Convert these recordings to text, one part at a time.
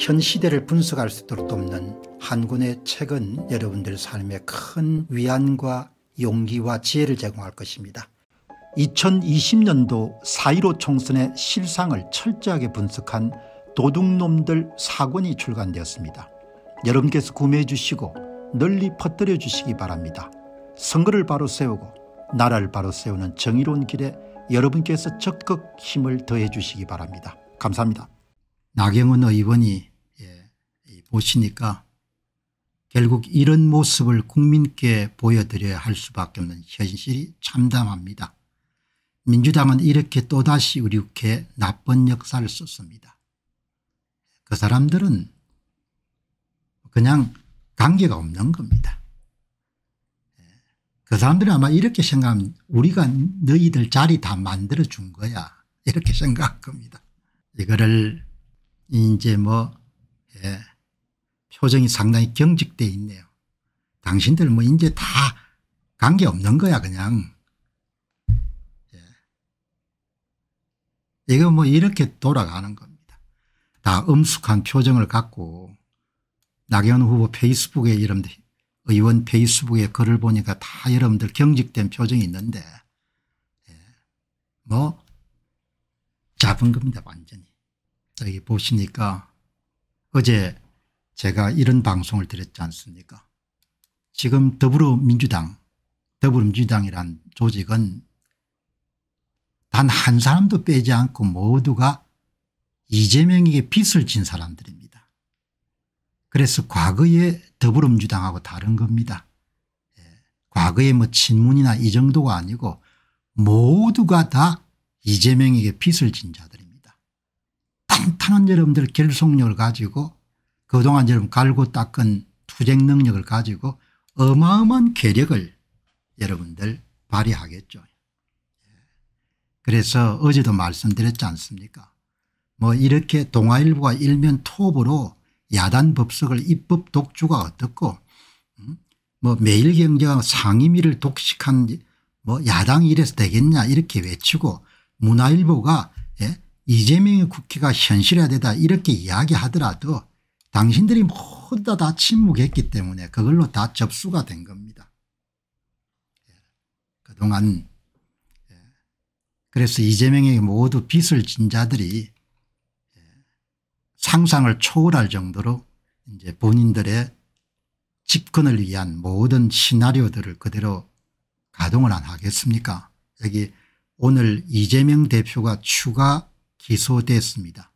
현 시대를 분석할 수 있도록 돕는 한군의 책은 여러분들 삶에 큰 위안과 용기와 지혜를 제공할 것입니다. 2020년도 4.15 총선의 실상을 철저하게 분석한 도둑놈들 사권이 출간되었습니다. 여러분께서 구매해 주시고 널리 퍼뜨려 주시기 바랍니다. 선거를 바로 세우고 나라를 바로 세우는 정의로운 길에 여러분께서 적극 힘을 더해 주시기 바랍니다. 감사합니다. 나경원 의원이 보시니까 결국 이런 모습을 국민께 보여드려야 할 수밖에 없는 현실이 참담합니다. 민주당은 이렇게 또다시 우리 국회 나쁜 역사를 썼습니다. 그 사람들은 그냥 관계가 없는 겁니다. 그사람들이 아마 이렇게 생각하면 우리가 너희들 자리 다 만들어준 거야 이렇게 생각할 겁니다. 이거를 이제 뭐 예. 표정이 상당히 경직돼 있네요. 당신들 뭐 이제 다 관계없는 거야 그냥. 예. 이거 뭐 이렇게 돌아가는 겁니다. 다 엄숙한 표정을 갖고 나경원 후보 페이스북에 이들 의원 페이스북에 글을 보니까 다 여러분들 경직된 표정이 있는데 예. 뭐 잡은 겁니다 완전히. 여기 보시니까 어제 제가 이런 방송을 드렸지 않습니까 지금 더불어민주당 더불어민주당이란 조직은 단 한 사람도 빼지 않고 모두가 이재명에게 빚을 진 사람들입니다. 그래서 과거에 더불어민주당하고 다른 겁니다. 예. 과거에 뭐 친문이나 이 정도가 아니고 모두가 다 이재명에게 빚을 진 자들입니다. 탄탄한 여러분들 결속력을 가지고 그동안 여러분 갈고 닦은 투쟁 능력을 가지고 어마어마한 괴력을 여러분들 발휘하겠죠. 예. 그래서 어제도 말씀드렸지 않습니까 뭐 이렇게 동아일보가 일면 톱으로 야단 법석을 입법 독주가 어떻고 음? 뭐 매일경제가 상임위를 독식한 뭐 야당이 이래서 되겠냐 이렇게 외치고 문화일보가 예? 이재명의 국회가 현실화되다 이렇게 이야기하더라도 당신들이 모두 다, 다 침묵했기 때문에 그걸로 다 접수가 된 겁니다. 예. 그동안 예. 그래서 이재명에게 모두 빚을 진 자들이 예. 상상을 초월할 정도로 이제 본인들의 집권을 위한 모든 시나리오들을 그대로 가동을 안 하겠습니까 여기 오늘 이재명 대표가 추가 기소됐습니다.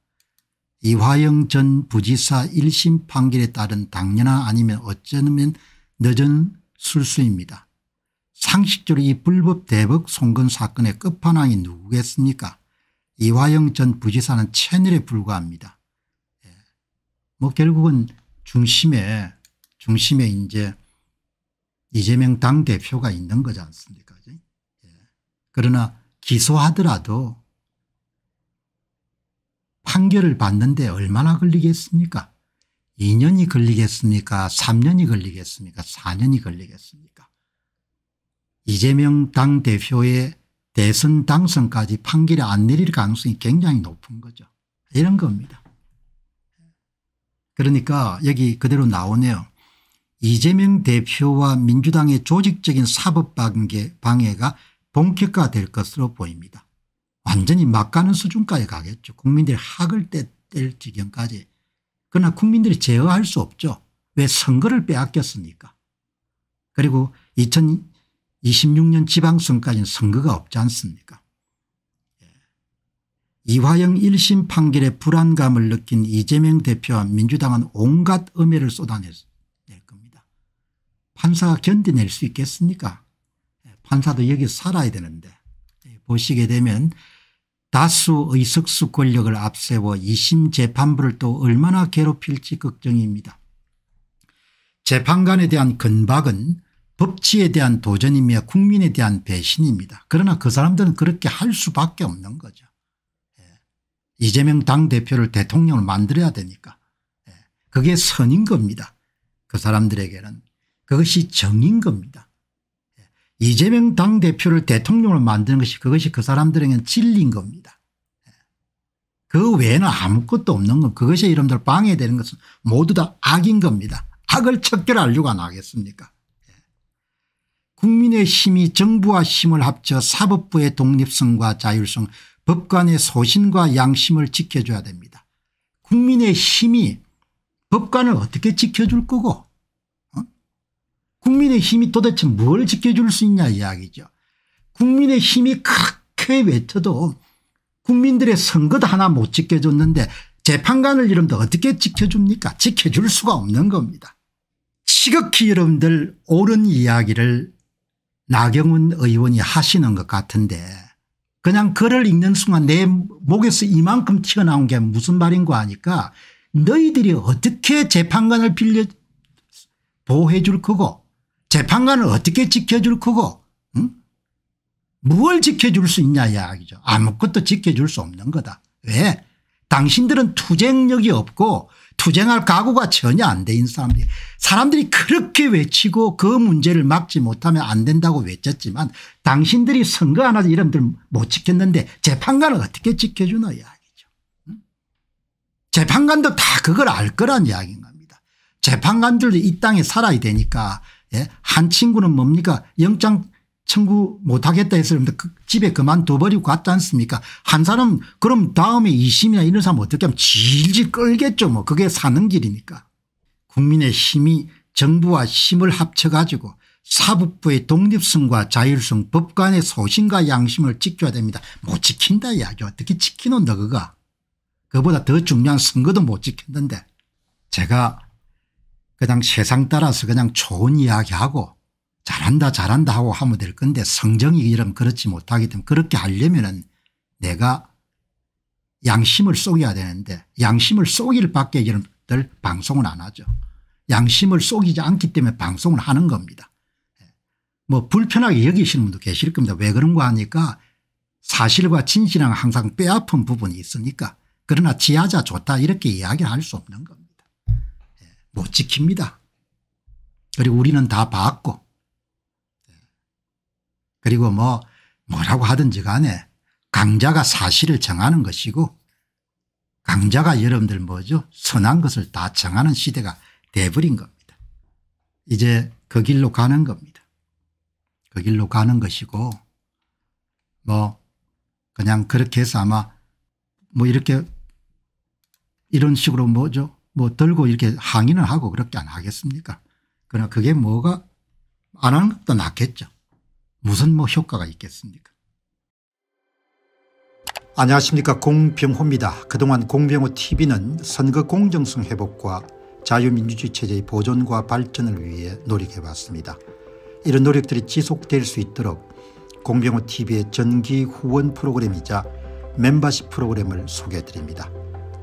이화영 전 부지사 1심 판결에 따른 당연화 아니면 어쩌면 늦은 술수입니다. 상식적으로 이 불법 대북 송금 사건의 끝판왕이 누구겠습니까 이화영 전 부지사는 채널에 불과합니다. 예. 뭐 결국은 중심에 중심에 이제 이재명 당대표가 있는 거지 않습니까 예. 그러나 기소하더라도 판결을 받는데 얼마나 걸리겠습니까 2년이 걸리겠습니까 3년이 걸리겠습니까 4년이 걸리겠습니까 이재명 당대표의 대선 당선까지 판결이 안 내릴 가능성이 굉장히 높은 거죠. 이런 겁니다. 그러니까 여기 그대로 나오네요. 이재명 대표와 민주당의 조직적인 사법 방해가 본격화될 것으로 보입니다. 완전히 막 가는 수준까지 가겠죠. 국민들이 학을 뗄 지경까지. 그러나 국민들이 제어할 수 없죠. 왜 선거를 빼앗겼습니까? 그리고 2026년 지방선까지는 선거가 없지 않습니까? 예. 이화영 1심 판결에 불안감을 느낀 이재명 대표와 민주당은 온갖 음해를 쏟아낼 겁니다. 판사가 견뎌낼 수 있겠습니까? 예, 판사도 여기 살아야 되는데 예, 보시게 되면 다수의 석수 권력을 앞세워 2심 재판부를 또 얼마나 괴롭힐지 걱정입니다. 재판관에 대한 근박은 법치에 대한 도전이며 국민에 대한 배신입니다. 그러나 그 사람들은 그렇게 할 수밖에 없는 거죠. 예. 이재명 당대표를 대통령을 만들어야 되니까. 예. 그게 선인 겁니다. 그 사람들에게는. 그것이 정인 겁니다. 이재명 당대표를 대통령을 만드는 것이 그것이 그 사람들에게는 진리인 겁니다. 그 외에는 아무것도 없는 것 그것이 이름들 방해되는 것은 모두 다 악인 겁니다. 악을 척결하려고 나겠습니까 국민의 힘이 정부와 힘을 합쳐 사법부의 독립성과 자율성 법관의 소신과 양심을 지켜줘야 됩니다. 국민의 힘이 법관을 어떻게 지켜줄 거고 국민의 힘이 도대체 뭘 지켜줄 수 있냐 이야기죠. 국민의 힘이 그렇게 외쳐도 국민들의 선거 도 하나 못 지켜줬는데 재판관을 이름도 어떻게 지켜줍니까 지켜줄 수가 없는 겁니다. 시극히 여러분들 옳은 이야기를 나경원 의원이 하시는 것 같은데 그냥 글을 읽는 순간 내 목에서 이만큼 튀어나온 게 무슨 말인가 하니까 너희들이 어떻게 재판관을 빌려 보호해 줄 거고 재판관을 어떻게 지켜줄 거고 응? 뭘 지켜줄 수 있냐 이야기죠. 아무것도 지켜줄 수 없는 거다. 왜? 당신들은 투쟁력이 없고 투쟁할 각오가 전혀 안 돼 있는 사람들이 사람들이 그렇게 외치고 그 문제를 막지 못하면 안 된다고 외쳤지만 당신들이 선거 하나 이름들 못 지켰는데 재판관을 어떻게 지켜주나 이야기죠. 재판관도 다 그걸 알 거란 이야기인 겁니다. 재판관들도 이 땅에 살아야 되니까 예? 한 친구는 뭡니까 영장 청구 못하겠다 해서 그 집에 그만둬버리고 갔지 않습니까 한 사람 그럼 다음에 2심이나 이런 사람 어떻게 하면 질질 끌겠죠 뭐 그게 사는 길이니까 국민의 힘이 정부와 힘을 합쳐 가지고 사법부의 독립성과 자율성 법관의 소신과 양심을 지켜야 됩니다. 못 지킨다 이야기 어떻게 지키노 너가 그보다 더 중요한 선거도 못 지켰는데 제가 그냥 세상 따라서 그냥 좋은 이야기하고 잘한다 잘한다 하고 하면 될 건데 성정이 이런 그렇지 못하기 때문에 그렇게 하려면 은 내가 양심을 속여야 되는데 양심을 속일 밖에 이런들 방송은 안 하죠. 양심을 속이지 않기 때문에 방송을 하는 겁니다. 뭐 불편하게 여기시는 분도 계실 겁니다. 왜 그런가 하니까 사실과 진실은 항상 빼앗은 부분이 있으니까 그러나 지하자 좋다 이렇게 이야기를 할 수 없는 겁니다. 못 지킵니다. 그리고 우리는 다 봤고 그리고 뭐 뭐라고 하든지 간에 강자가 사실을 정하는 것이고 강자가 여러분들 뭐죠 선한 것을 다 정하는 시대가 돼버린 겁니다. 이제 그 길로 가는 겁니다. 그 길로 가는 것이고 뭐 그냥 그렇게 해서 아마 뭐 이렇게 이런 식으로 뭐죠 뭐 들고 이렇게 항의는 하고 그렇게 안 하겠습니까 그러나 그게 뭐가 안 하는 것보다 낫겠죠. 무슨 뭐 효과가 있겠습니까 안녕하십니까 공병호입니다. 그동안 공병호 tv는 선거 공정성 회복과 자유민주주의 체제의 보존과 발전을 위해 노력해왔습니다. 이런 노력들이 지속될 수 있도록 공병호 tv의 전기 후원 프로그램이자 멤버십 프로그램을 소개해드립니다.